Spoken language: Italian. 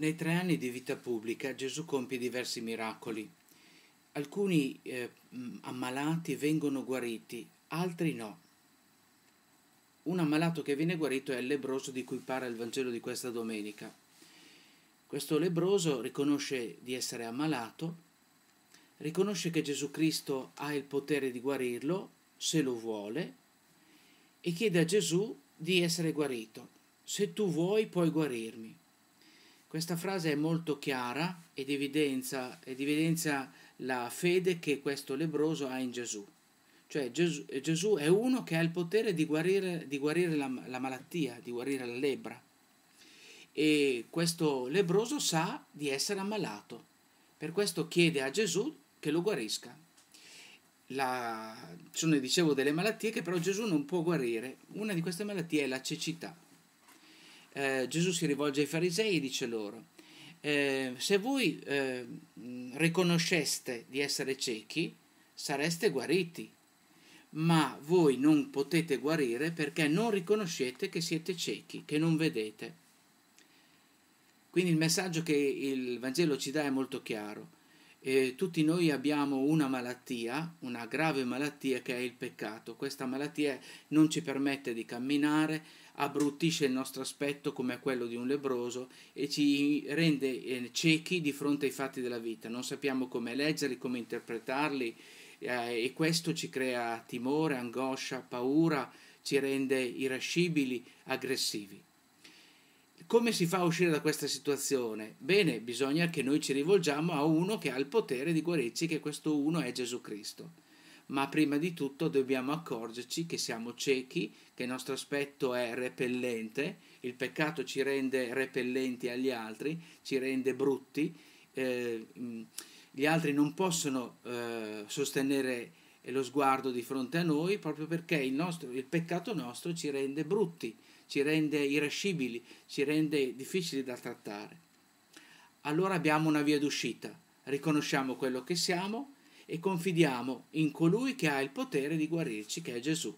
Nei tre anni di vita pubblica Gesù compie diversi miracoli. Alcuni eh, ammalati vengono guariti, altri no. Un ammalato che viene guarito è il lebroso di cui parla il Vangelo di questa domenica. Questo lebroso riconosce di essere ammalato, riconosce che Gesù Cristo ha il potere di guarirlo, se lo vuole, e chiede a Gesù di essere guarito. Se tu vuoi puoi guarirmi. Questa frase è molto chiara ed evidenzia, ed evidenzia la fede che questo lebroso ha in Gesù. Cioè Gesù, Gesù è uno che ha il potere di guarire, di guarire la, la malattia, di guarire la lebra. E questo lebroso sa di essere ammalato. Per questo chiede a Gesù che lo guarisca. La, sono, dicevo, delle malattie che però Gesù non può guarire. Una di queste malattie è la cecità. Eh, Gesù si rivolge ai farisei e dice loro, eh, se voi eh, riconosceste di essere ciechi, sareste guariti, ma voi non potete guarire perché non riconoscete che siete ciechi, che non vedete. Quindi il messaggio che il Vangelo ci dà è molto chiaro eh, tutti noi abbiamo una malattia, una grave malattia che è il peccato. Questa malattia non ci permette di camminare, abbruttisce il nostro aspetto come quello di un lebroso e ci rende eh, ciechi di fronte ai fatti della vita. Non sappiamo come leggerli, come interpretarli eh, e questo ci crea timore, angoscia, paura, ci rende irascibili, aggressivi. Come si fa a uscire da questa situazione? Bene, bisogna che noi ci rivolgiamo a uno che ha il potere di guarirci, che questo uno è Gesù Cristo. Ma prima di tutto dobbiamo accorgerci che siamo ciechi, che il nostro aspetto è repellente, il peccato ci rende repellenti agli altri, ci rende brutti, eh, gli altri non possono eh, sostenere e lo sguardo di fronte a noi proprio perché il, nostro, il peccato nostro ci rende brutti, ci rende irascibili, ci rende difficili da trattare. Allora abbiamo una via d'uscita, riconosciamo quello che siamo e confidiamo in colui che ha il potere di guarirci, che è Gesù.